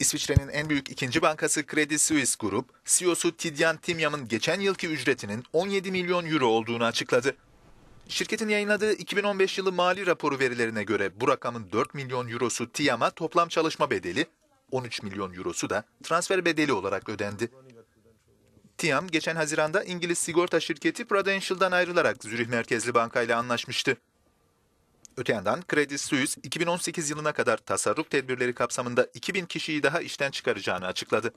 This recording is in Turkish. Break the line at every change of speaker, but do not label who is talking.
İsviçre'nin en büyük ikinci bankası Credit Suisse Grup, CEO'su Tidjan Timyam'ın geçen yılki ücretinin 17 milyon euro olduğunu açıkladı. Şirketin yayınladığı 2015 yılı mali raporu verilerine göre bu rakamın 4 milyon eurosu Tiam'a toplam çalışma bedeli, 13 milyon eurosu da transfer bedeli olarak ödendi. Tiam geçen Haziran'da İngiliz sigorta şirketi Prudential'dan ayrılarak Zürih merkezli bankayla anlaşmıştı. Öte yandan Credit Suisse 2018 yılına kadar tasarruf tedbirleri kapsamında 2000 kişiyi daha işten çıkaracağını açıkladı.